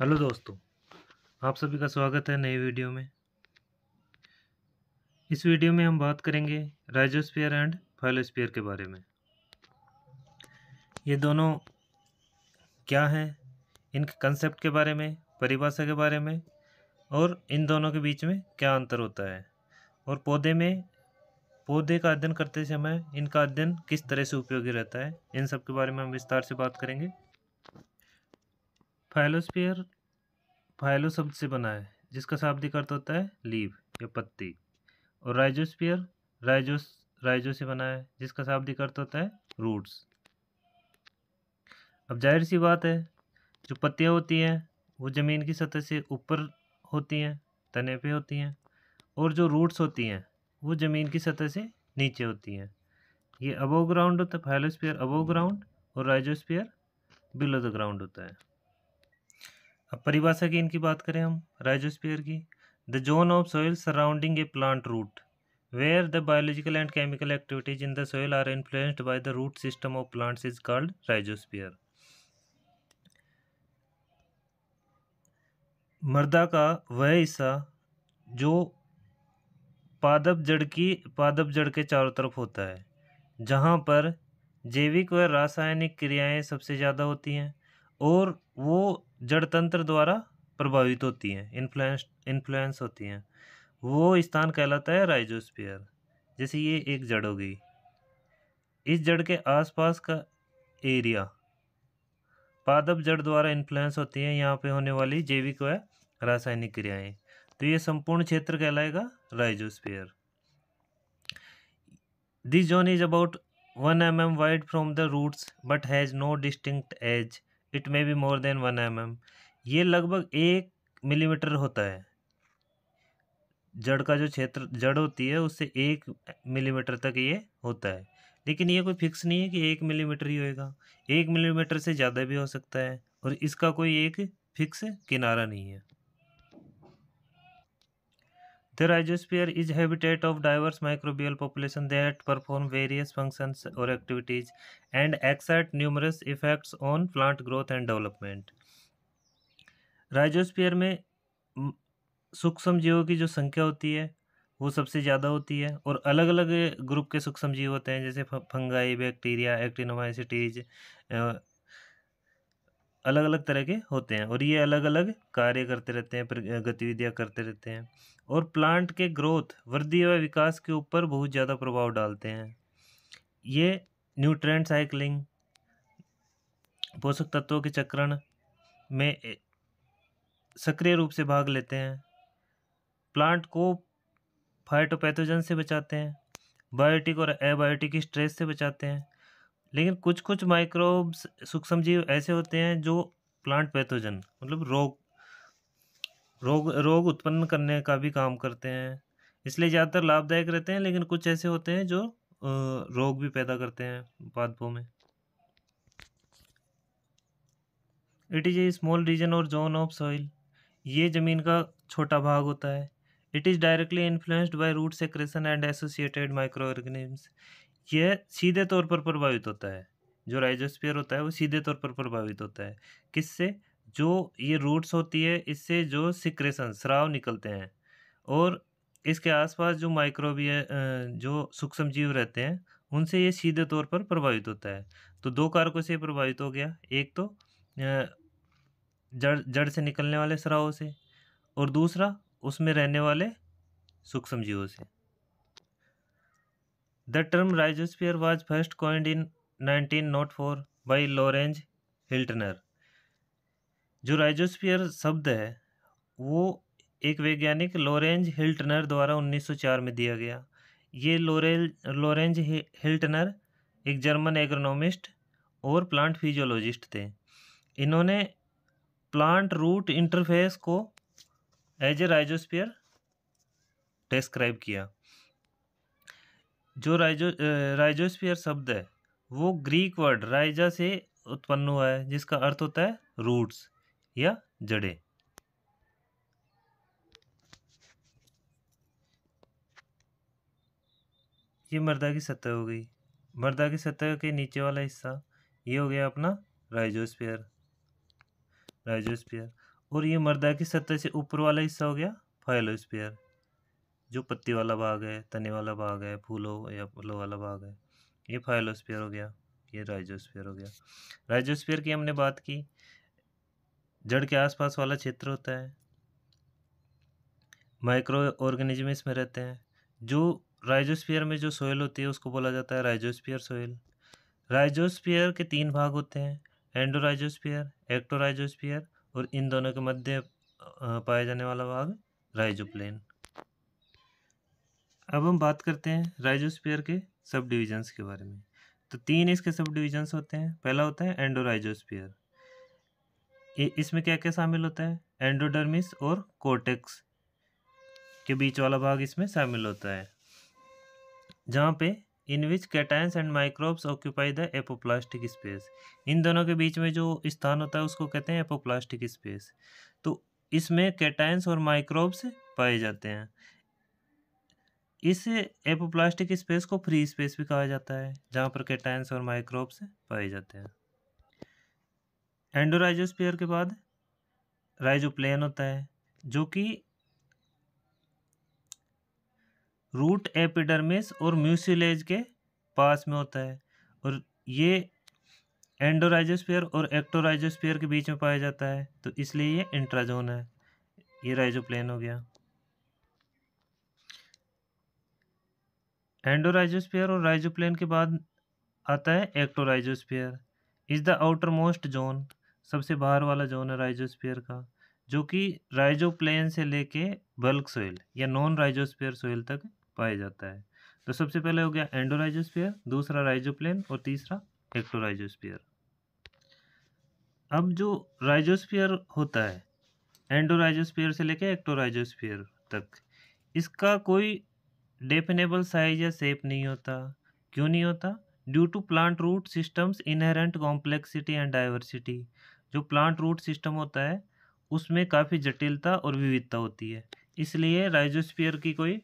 Hello दोस्तों आप सभी का स्वागत है नए वीडियो में इस वीडियो में हम बात करेंगे राइजोस्पियर एंड फाइलोस्फीयर के बारे में ये दोनों क्या हैं इनके कंसेप्ट के बारे में परिभाषा के बारे में और इन दोनों के बीच में क्या अंतर होता है और पौधे में पौधे का अध्ययन करते समय इनका अध्ययन किस तरह से उपयोगी रहता है इन सब के बारे में हम विस्तार से बात करेंगे फाइलोस्फीयर फाइलो शब्द से बना है जिसका शाब्दिक अर्थ होता है लीव या पत्ती और राइजोस्फीयर राइजोस राइजो से बना है जिसका शाब्दिक अर्थ होता है रूट्स अब जाहिर सी बात है जो पत्तियाँ होती हैं वो ज़मीन की सतह से ऊपर होती हैं तने पे होती हैं और जो रूट्स होती हैं वो ज़मीन की सतह से नीचे होती हैं ये अबोव ग्राउंड होता है फाइलोस्फीयर अबोव ग्राउंड और राइजोस्फीयर बिलो द ग्राउंड होता है अब परिभाषा की इनकी बात करें हम राइजोस्पियर की the zone of soil surrounding a plant root where the biological and chemical activities in the soil are influenced by the root system of plants is called rhizosphere मृदा का वह हिस्सा जो पादप जड़ की पादप जड़ के चारों तरफ होता है जहाँ पर जैविक व रासायनिक क्रियाएँ सबसे ज़्यादा होती हैं और वो जड़ तंत्र द्वारा प्रभावित होती हैं इन्फ्लुएंस इन्फ्लुएंस होती हैं वो स्थान कहलाता है राइजोस्फीयर जैसे ये एक जड़ हो गई इस जड़ के आसपास का एरिया पादप जड़ द्वारा इन्फ्लुएंस होती है यहाँ पे होने वाली जैविक व रासायनिक क्रियाएं तो ये संपूर्ण क्षेत्र कहलाएगा rhizosphere this zone is about one M M wide from the roots but has no distinct edge it may be more than one M M ये लगभग एक मिलीमीटर होता है जड़ का जो क्षेत्र जड़ होती है उससे एक मिलीमीटर तक ये होता है लेकिन ये कोई फिक्स नहीं है कि एक मिलीमीटर ही होएगा एक मिलीमीटर से ज़्यादा भी हो सकता है और इसका कोई एक फिक्स किनारा नहीं है The rhizosphere is habitat of diverse microbial population that perform various functions or activities and exert numerous effects on plant growth and development. Rhizosphere में सूक्ष्म जीवों की जो संख्या होती है वो सबसे ज़्यादा होती है और अलग अलग ग्रुप के सूक्ष्म जीव होते हैं जैसे फंगाई बैक्टीरिया एक्टिनोमाइसिटीज अलग अलग तरह के होते हैं और ये अलग अलग कार्य करते रहते हैं गतिविधियाँ करते रहते हैं और प्लांट के ग्रोथ वृद्धि व विकास के ऊपर बहुत ज़्यादा प्रभाव डालते हैं ये न्यूट्रेंट साइकिलिंग पोषक तत्वों के चक्रण में सक्रिय रूप से भाग लेते हैं प्लांट को फाइटोपैथोजन से बचाते हैं बायोटिक और एबायोटिक स्ट्रेस से बचाते हैं लेकिन कुछ कुछ माइक्रोब्स सूक्ष्म जीव ऐसे होते हैं जो प्लांट पैथोजन मतलब रोग रोग रोग उत्पन्न करने का भी काम करते हैं इसलिए ज़्यादातर लाभदायक रहते हैं लेकिन कुछ ऐसे होते हैं जो रोग भी पैदा करते हैं पादपों में it is a small region और जोन ऑफ सॉइल ये ज़मीन का छोटा भाग होता है it is directly influenced by root secretion and associated microorganisms यह सीधे तौर पर प्रभावित होता है जो राइजोस्फीयर होता है वो सीधे तौर पर प्रभावित होता है किससे जो ये रूट्स होती है इससे जो सिक्रेशन स्राव निकलते हैं और इसके आसपास जो माइक्रोबिय जो सूक्ष्म जीव रहते हैं उनसे ये सीधे तौर पर प्रभावित होता है तो दो कारकों से प्रभावित हो गया एक तो जड़ जड़ से निकलने वाले श्रावों से और दूसरा उसमें रहने वाले सूक्ष्म जीवों से The term rhizosphere was first coined in 1904 by Lorenz Hiltner जो राइजोस्फियर शब्द है वो एक वैज्ञानिक लॉरेंज हिल्टनर द्वारा 1904 में दिया गया ये लोरेल लॉरेंज हिल्टनर एक जर्मन एग्रोनॉमिस्ट और प्लांट फिजियोलॉजिस्ट थे इन्होंने प्लांट रूट इंटरफेस को एज ए राइजोस्फियर डिस्क्राइब किया जो राइजो राइजोस्फीयर शब्द है वो ग्रीक वर्ड राइजा से उत्पन्न हुआ है जिसका अर्थ होता है रूट्स या जड़े ये मर्दा की सतह हो गई मर्दा की सतह के नीचे वाला हिस्सा ये हो गया अपना राइजोस्फीयर राइजोस्फीयर और ये मर्दा की सतह से ऊपर वाला हिस्सा हो गया फाइलोस्फीयर जो पत्ती वाला भाग है तने वाला भाग है फूलों या फूलों वाला भाग है ये फाइलोस्फीयर हो गया ये राइजोस्फीयर हो गया राइजोस्फीयर की हमने बात की जड़ के आसपास वाला क्षेत्र होता है माइक्रो ऑर्गेनिज्म इसमें रहते हैं जो राइजोस्फीयर में जो सोयल होती है उसको बोला जाता है राइजोस्फीयर सोयल राइजोस्फीयर के तीन भाग होते हैं एंडोराइजोस्फीयर एक्टोराइजोस्फीयर और इन दोनों के मध्य पाया जाने वाला भाग राइजोप्लेन अब हम बात करते हैं राइजोस्पियर के सब डिविजन्स के बारे में तो तीन इसके सब डिविजन्स होते हैं पहला होता है एंडोराइजोस्पियर इसमें क्या क्या शामिल होता है एंडोडर्मिस और कोटेक्स के बीच वाला भाग इसमें शामिल होता है जहाँ पे in which cations and microbes occupy the apoplastic space इन दोनों के बीच में जो स्थान होता है उसको कहते हैं एपोप्लास्टिक स्पेस तो इसमें कैटाइंस और माइक्रोब्स पाए जाते हैं इस एपोप्लास्टिक स्पेस को फ्री स्पेस भी कहा जाता है जहाँ पर केटाइंस और माइक्रोब्स पाए जाते हैं एंडोराइजोस्पेयर के बाद राइजोप्लेन होता है जो कि रूट एपिडर्मिस और म्यूसिलेज के पास में होता है और ये एंडोराइजोस्पेयर और एक्टोराइजोस्पेयर के बीच में पाया जाता है तो इसलिए ये इंट्राजोन है ये राइजोप्लेन हो गया एंडोराइजोस्फीयर और राइजोप्लेन के बाद आता है ectorhizosphere is the outermost zone सबसे बाहर वाला जोन है राइजोस्फीयर का जो कि राइजोप्लेन से लेके बल्क सोइल या नॉन राइजोस्फीयर सोइल तक पाया जाता है तो सबसे पहले हो गया एंडोराइजोस्फीयर दूसरा राइजोप्लेन और तीसरा एक्टोराइजोस्फीयर अब जो राइजोस्फीयर होता है एंडोराइजोस्फीयर से लेके एक्टोराइजोस्फीयर तक इसका कोई डेफिनेबल साइज या सेप नहीं होता क्यों नहीं होता due to plant root systems inherent complexity and diversity जो प्लांट रूट सिस्टम होता है उसमें काफ़ी जटिलता और विविधता होती है इसलिए राइजोस्फीयर की कोई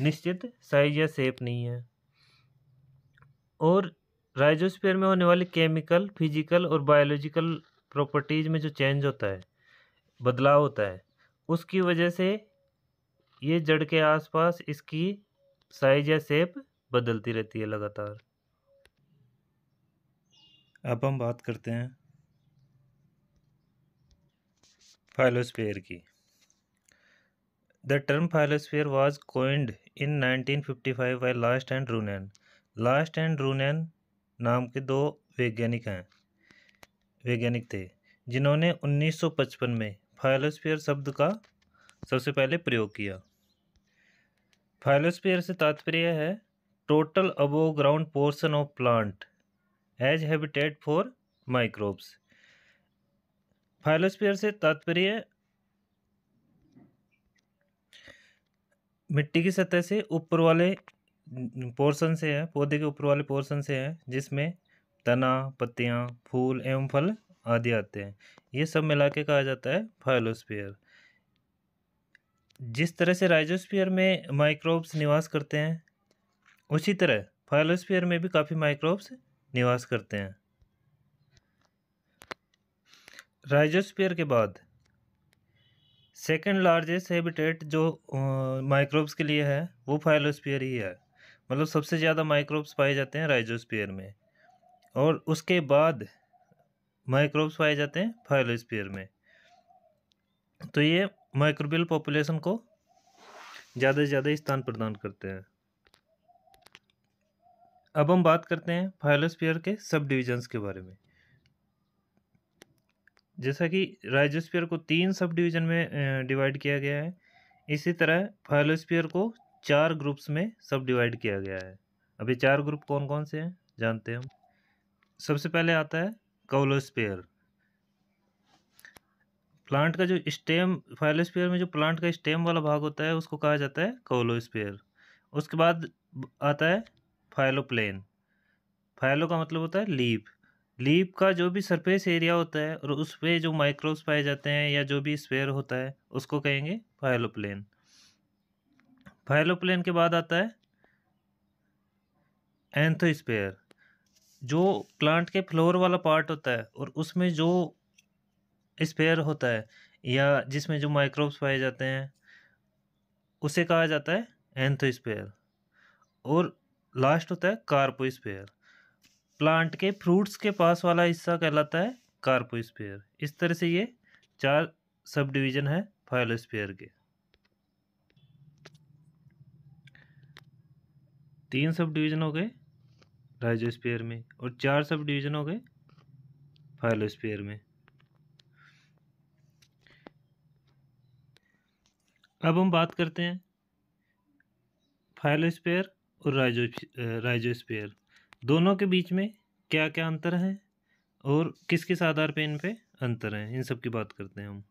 निश्चित साइज या सेप नहीं है और राइजोस्फीयर में होने वाली केमिकल फिजिकल और बायोलॉजिकल प्रॉपर्टीज़ में जो चेंज होता है बदलाव होता है उसकी वजह से ये जड़ के आसपास इसकी साइज या सेप बदलती रहती है लगातार अब हम बात करते हैं फाइलोस्फेयर की the term phyllosphere was coined in 1955 by Last and Ruinen Last and Ruinen नाम के दो वैज्ञानिक हैं वैज्ञानिक थे जिन्होंने 1955 में फाइलोस्फेयर शब्द का सबसे पहले प्रयोग किया फाइलोस्फीयर से तात्पर्य है total above ground portion of plant as habitat for microbes phyllosphere से तात्पर्य मिट्टी की सतह से ऊपर वाले पोर्शन से है पौधे के ऊपर वाले पोर्शन से है जिसमें तना पत्तियाँ फूल एवं फल आदि आते हैं ये सब मिला के कहा जाता है फाइलोस्फीयर जिस तरह से राइजोस्फीयर में माइक्रोब्स निवास करते हैं उसी तरह फाइलोस्फीयर में भी काफ़ी माइक्रोब्स निवास करते हैं राइजोस्फीयर के बाद सेकंड लार्जेस्ट हैबिटेट जो माइक्रोब्स के लिए है वो फाइलोस्फीयर ही है मतलब सबसे ज़्यादा माइक्रोब्स पाए जाते हैं राइजोस्फीयर में और उसके बाद माइक्रोब्स पाए जाते हैं फाइलोस्फीयर में तो ये माइक्रोबियल पॉपुलेशन को ज़्यादा से ज़्यादा स्थान प्रदान करते हैं अब हम बात करते हैं फाइलोस्फीयर के सब डिविजन्स के बारे में जैसा कि राइजोस्फीयर को तीन सब डिवीजन में डिवाइड किया गया है इसी तरह फाइलोस्फीयर को चार ग्रुप्स में सब डिवाइड किया गया है अभी चार ग्रुप कौन कौन से हैं जानते हैं हम सबसे पहले आता है कौलोस्फीयर प्लांट का जो स्टेम फाइलोस्फीयर में जो प्लांट का स्टेम वाला भाग होता है उसको कहा जाता है स्पेयर उसके बाद आता है फाइलोप्लेन फाइलो का मतलब होता है लीप लीप का जो भी सरफेस एरिया होता है और उस पर जो माइक्रोब्स पाए जाते हैं या जो भी स्पेयर होता है उसको कहेंगे फाइलोप्लेन फाइलोप्लेन के बाद आता है एंथोस्पेयर जो प्लांट के फ्लोर वाला पार्ट होता है और उसमें जो स्पेयर होता है या जिसमें जो माइक्रोब्स पाए जाते हैं उसे कहा जाता है एंथोस्पेयर और लास्ट होता है कार्पोस्पेयर प्लांट के फ्रूट्स के पास वाला हिस्सा कहलाता है कार्पोस्पेयर इस तरह से ये चार सब डिवीज़न है फाइलोस्पेयर के तीन सब डिवीज़न हो गए राइजोस्पेयर में और चार सब डिवीज़न हो गए फाइलोस्पेयर में अब हम बात करते हैं फाइलोस्पेयर और राइजो राइजोस्पेयर दोनों के बीच में क्या क्या अंतर है और किस किस आधार पे इन पे अंतर हैं इन सब की बात करते हैं हम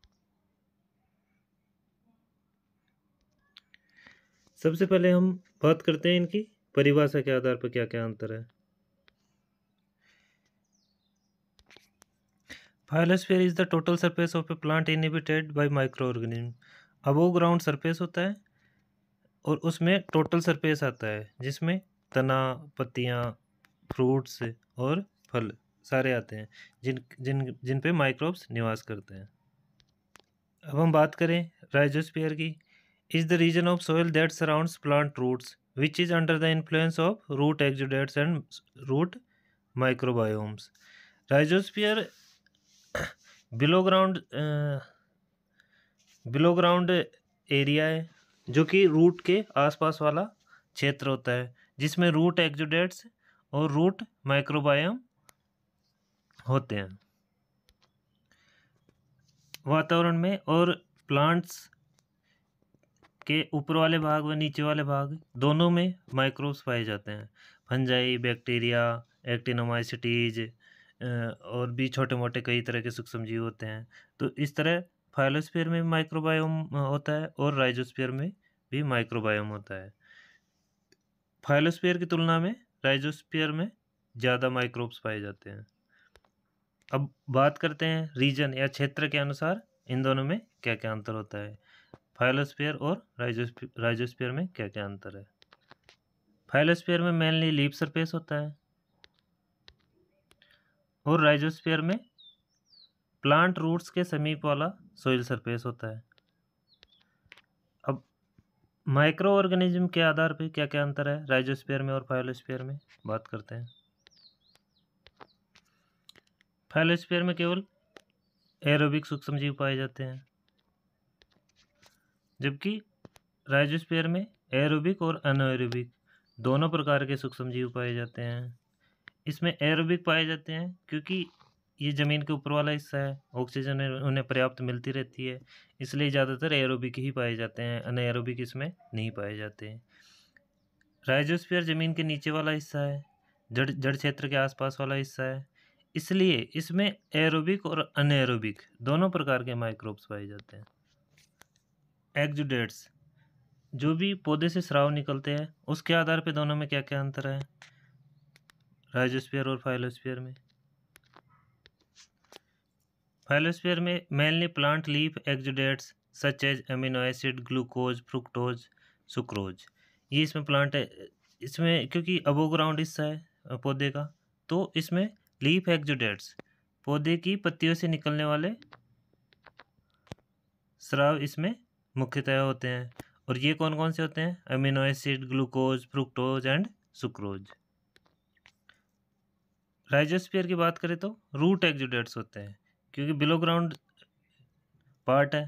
सबसे पहले हम बात करते हैं इनकी परिभाषा के आधार पर क्या क्या अंतर है phyllosphere is the total surface of a plant inhibited by microorganism above ground surface होता है और उसमें टोटल सरफेस आता है जिसमें तना पत्तियाँ फ्रूट्स और फल सारे आते हैं जिन जिन जिन पे माइक्रोब्स निवास करते हैं अब हम बात करें राइजोस्फीयर की is the region of soil that surrounds plant roots which is under the influence of root exudates and root microbiomes rhizosphere below ground below ground area है जो कि रूट के आसपास वाला क्षेत्र होता है जिसमें रूट एक्जुडेट्स और रूट माइक्रोबायम होते हैं वातावरण में और प्लांट्स के ऊपर वाले भाग व नीचे वाले भाग दोनों में माइक्रोब्स पाए जाते हैं फंजाई बैक्टीरिया एक्टिनोमाइसिटीज और भी छोटे मोटे कई तरह के सूक्ष्म जीव होते हैं तो इस तरह फाइलोस्फीयर में भी माइक्रोबायोम होता है और राइजोस्फीयर में भी माइक्रोबायोम होता है फाइलोस्फीयर की तुलना में राइजोस्फीयर में ज़्यादा माइक्रोब्स पाए जाते हैं अब बात करते हैं रीजन या क्षेत्र के अनुसार इन दोनों में क्या क्या अंतर होता है फाइलोस्फीयर और राइजोस्फीयर में क्या क्या अंतर है फाइलोस्फीयर में मेनली लीप सरफेस होता है और राइजोस्फीयर में प्लांट रूट्स के समीप वाला सोइल सरफेस होता है अब माइक्रो ऑर्गेनिज्म के आधार पे क्या क्या अंतर है राइजोस्फीयर में और फाइलोस्फीयर में बात करते हैं फाइलोस्फीयर में केवल एरोबिक सूक्ष्म जीव पाए जाते हैं जबकि राइजोस्फीयर में एरोबिक और अनएरोबिक दोनों प्रकार के सूक्ष्म जीव पाए जाते हैं इसमें एरोबिक पाए जाते हैं क्योंकि ये ज़मीन के ऊपर वाला हिस्सा है ऑक्सीजन उन्हें पर्याप्त मिलती रहती है इसलिए ज़्यादातर एरोबिक ही पाए जाते हैं अनएरोबिक इसमें नहीं पाए जाते हैं राइजोस्फीयर ज़मीन के नीचे वाला हिस्सा है जड़ जड़ क्षेत्र के आसपास वाला हिस्सा है इसलिए इसमें एरोबिक और अन एरोबिक दोनों प्रकार के माइक्रोब्स पाए जाते हैं एक्जुडेट्स जो भी पौधे से श्राव निकलते हैं उसके आधार पर दोनों में क्या क्या अंतर है राइजोस्फीयर और फाइलोस्फीयर में फाइलोस्फीयर में mainly plant leaf exudates such as amino acid glucose fructose sucrose ये इसमें प्लांट है इसमें क्योंकि अबो ग्राउंड हिस्सा है पौधे का तो इसमें लीफ एक्जोडेट्स पौधे की पत्तियों से निकलने वाले स्राव इसमें मुख्यतः होते हैं और ये कौन कौन से होते हैं amino acid glucose fructose and sucrose rhizosphere की बात करें तो रूट एक्जोडेट्स होते हैं क्योंकि बिलो ग्राउंड पार्ट है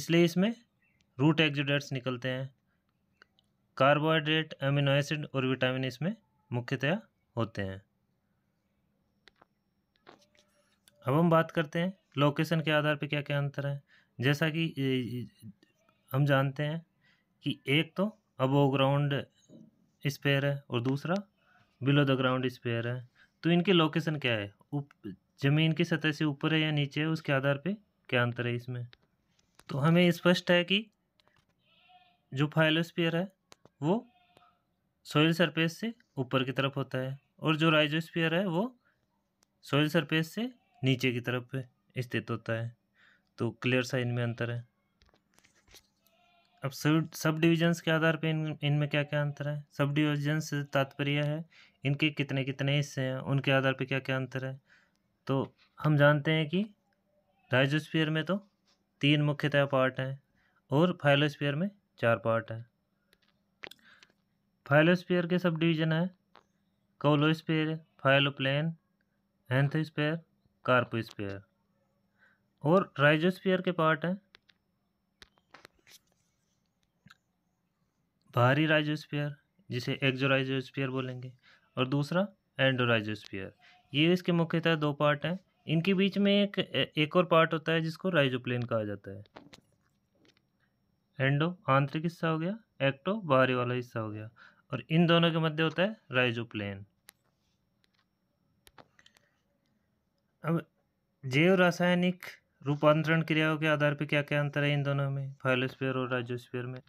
इसलिए इसमें रूट एक्जुडेट्स निकलते हैं कार्बोहाइड्रेट अमीनो एसिड और विटामिन इसमें मुख्यतया होते हैं अब हम बात करते हैं लोकेशन के आधार पर क्या क्या अंतर है जैसा कि हम जानते हैं कि एक तो अबो ग्राउंड स्पेयर है और दूसरा बिलो द ग्राउंड स्पेयर है तो इनकी लोकेशन क्या है उप ज़मीन की सतह से ऊपर है या नीचे है उसके आधार पे क्या अंतर है इसमें तो हमें स्पष्ट है कि जो फाइलोस्फीयर है वो सोइल सरफेस से ऊपर की तरफ होता है और जो राइजोस्फीयर है वो सोइल सरफेस से नीचे की तरफ स्थित होता है तो क्लियर सा इनमें अंतर है अब सब सब डिविजन्स के आधार पे इन इनमें क्या क्या अंतर है सब डिविजन्स तात्पर्य है इनके कितने कितने हिस्से हैं उनके आधार पे क्या क्या अंतर है तो हम जानते हैं कि राइजोस्फीयर में तो तीन मुख्यतः पार्ट हैं और फाइलोस्फीयर में चार पार्ट हैं फाइलोस्फीयर के सब डिवीज़न हैं कोलोस्फीयर फाइलोप्लेन एंथोस्फीयर कार्पोस्फीयर और राइजोस्फीयर के पार्ट हैं बाहरी राइजोस्फीयर जिसे एक्जोराइजोस्फीयर बोलेंगे और दूसरा एंडोराइजोस्फीयर ये इसके मुख्यतः दो पार्ट हैं इनके बीच में एक एक और पार्ट होता है जिसको राइजोप्लेन कहा जाता है एंडो आंतरिक हिस्सा हो गया एक्टो बाहरी वाला हिस्सा हो गया और इन दोनों के मध्य होता है राइजोप्लेन अब जैव रासायनिक रूपांतरण क्रियाओं के आधार पर क्या क्या अंतर है इन दोनों में फाइलोस्पियर और राइजोस्पियर में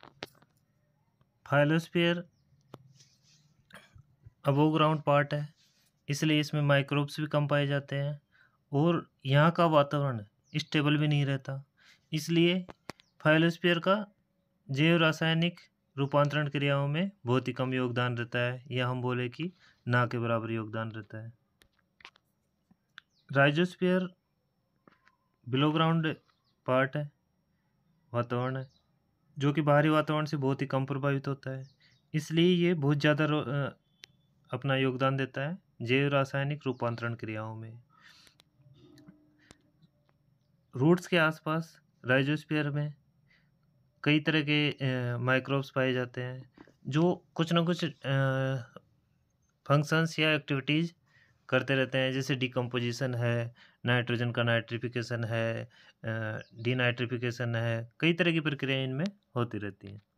फाइलोस्पियर अबो ग्राउंड पार्ट है इसलिए इसमें माइक्रोब्स भी कम पाए जाते हैं और यहाँ का वातावरण स्टेबल भी नहीं रहता इसलिए फाइलोस्पियर का जैव रासायनिक रूपांतरण क्रियाओं में बहुत ही कम योगदान रहता है या हम बोले कि ना के बराबर योगदान रहता है राइजोस्पियर बिलो ग्राउंड पार्ट है वातावरण है जो कि बाहरी वातावरण से बहुत ही कम प्रभावित होता है इसलिए ये बहुत ज़्यादा अपना योगदान देता है जैव रासायनिक रूपांतरण क्रियाओं में रूट्स के आसपास राइजोस्फीयर में कई तरह के माइक्रोब्स पाए जाते हैं जो कुछ ना कुछ फंक्शंस या एक्टिविटीज़ करते रहते हैं जैसे डिकम्पोजिशन है नाइट्रोजन का नाइट्रिफिकेशन है डीनाइट्रिफिकेशन है कई तरह की प्रक्रियाएं इनमें होती रहती हैं